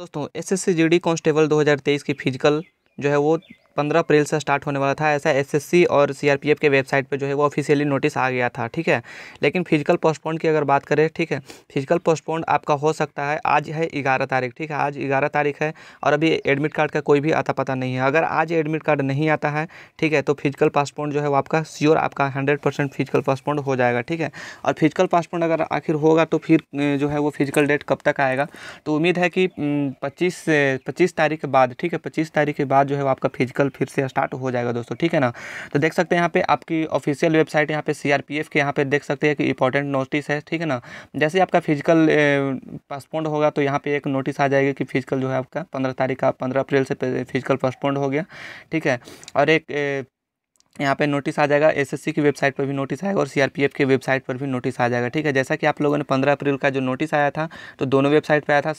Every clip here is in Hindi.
दोस्तों S S C G D constable दो हज़ार तेईस की फिजिकल जो है वो पंद्रह अप्रैल से स्टार्ट होने वाला था ऐसा एसएससी और सीआरपीएफ के वेबसाइट पर जो है वो ऑफिशियली नोटिस आ गया था ठीक है लेकिन फिजिकल पोस्टपोन की अगर बात करें ठीक है फिजिकल पोस्टपोन आपका हो सकता है आज है ग्यारह तारीख ठीक है आज ग्यारह तारीख है और अभी एडमिट कार्ड का कोई भी आता पता नहीं है अगर आज एडमिट कार्ड नहीं आता है ठीक है तो फिजिकल पासपोर्ट जो है वो आपका श्योर आपका हंड्रेड परसेंट फिजिकल पासपोर्ट हो जाएगा ठीक है और फिजिकल पासपोर्ट अगर आखिर होगा तो फिर जो है वो फिजिकल डेट कब तक आएगा तो उम्मीद है कि पच्चीस पच्चीस तारीख के बाद ठीक है पच्चीस तारीख के बाद जो है वो आपका फिजिकल कल फिर से स्टार्ट हो जाएगा दोस्तों ठीक है ना तो देख सकते हैं यहाँ पे आपकी ऑफिशियल वेबसाइट यहाँ पे सीआरपीएफ के यहाँ पे देख सकते हैं कि इंपॉर्टेंट नोटिस है ठीक है ना जैसे आपका फिजिकल पासपोर्ट होगा तो यहाँ पे एक नोटिस आ जाएगी कि फिजिकल जो है आपका पंद्रह तारीख का पंद्रह अप्रैल से फिजिकल पासपोर्ट हो गया ठीक है और एक यहाँ पे नोटिस आ जाएगा एसएससी की वेबसाइट पर भी नोटिस आएगा और सीआरपीएफ के वेबसाइट पर भी नोटिस आ जाएगा ठीक है जैसा कि आप लोगों ने पंद्रह अप्रैल का जो नोटिस आया था तो दोनों वेबसाइट पर आया था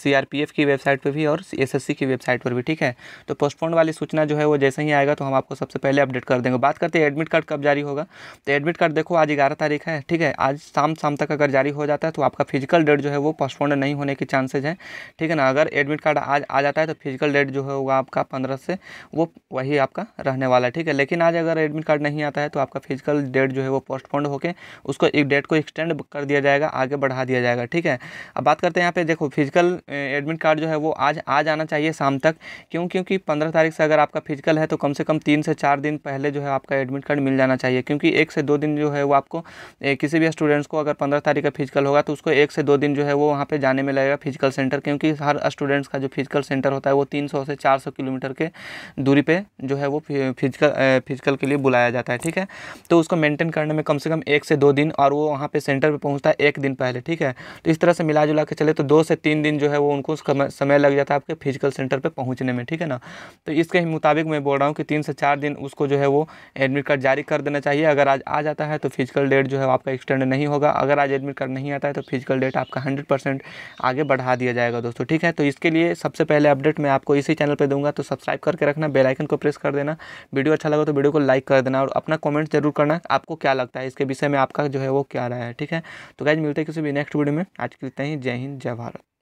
सीआरपीएफ की वेबसाइट पर भी और एसएससी की वेबसाइट पर भी ठीक है तो पोस्टपोन वाली सूचना जो है वो जैसे ही आएगा तो हम आपको सबसे पहले अपडेट कर देंगे बात करते हैं एडमिट कार्ड कब जारी होगा तो एडमिट कार्ड देखो आज ग्यारह तारीख है ठीक है आज शाम शाम तक अगर जारी हो जाता है तो आपका फिजिकल डेट जो है वो पोस्टपोन नहीं होने के चांसेज हैं ठीक है ना अगर एडमिट कार्ड आज आ जाता है तो फिजिकल डेट जो है होगा आपका पंद्रह से वो वही आपका रहने वाला है ठीक है लेकिन आज अगर एडमिट कार्ड नहीं आता है तो आपका फिजिकल डेट जो है वो पोस्टपोन्ड होकर उसको एक डेट को एक्सटेंड कर दिया जाएगा आगे बढ़ा दिया जाएगा ठीक है अब बात करते हैं यहाँ पे देखो फिजिकल एडमिट कार्ड जो है वो आज आज आना चाहिए शाम तक क्यों क्योंकि पंद्रह तारीख से अगर आपका फिजिकल है तो कम से कम तीन से चार दिन पहले जो है आपका एडमिट कार्ड मिल जाना चाहिए क्योंकि एक से दो दिन जो है वो आपको किसी भी स्टूडेंट्स को अगर पंद्रह तारीख का फिजिकल होगा तो उसको एक से दो दिन जो है वो वहाँ पर जाने में लगेगा फिजिकल सेंटर क्योंकि हर स्टूडेंट्स का जो फिजिकल सेंटर होता है वो तीन से चार किलोमीटर के दूरी पर जो है वो फिजिकल फिजिकल के लिए बुलाया जाता है ठीक है तो उसको मेंटेन करने में कम से कम एक से दो दिन और वो वहाँ पर सेंटर पर पहुँचता है एक दिन पहले ठीक है तो इस तरह से मिला जुला के चले तो दो से तीन दिन जो है वो उनको समय लग जाता है आपके फिजिकल सेंटर पर पहुँचने में ठीक है ना तो इसके मुताबिक मैं बोल रहा हूँ कि तीन से चार दिन उसको जो है वो एडमिट कार्ड जारी कर देना चाहिए अगर आज आ जाता है तो फिजिकल डेट जो है आपका एक्सटेंड नहीं होगा अगर आज एडमिट कार्ड नहीं आता है तो फिजिकल डेट आपका हंड्रेड आगे बढ़ा दिया जाएगा दोस्तों ठीक है तो इसके लिए सबसे पहले अपडेट मैं आपको इसी चैनल पर दूंगा तो सब्सक्राइब करके रखना बेलाइकन को प्रेस कर देना वीडियो अच्छा लगा तो वीडियो को लाइक कर देना और अपना कमेंट जरूर करना आपको क्या लगता है इसके विषय में आपका जो है वो क्या रहा है ठीक है तो गाइज मिलते हैं किसी भी नेक्स्ट वीडियो में आज के लिए ही जय हिंद जय भारत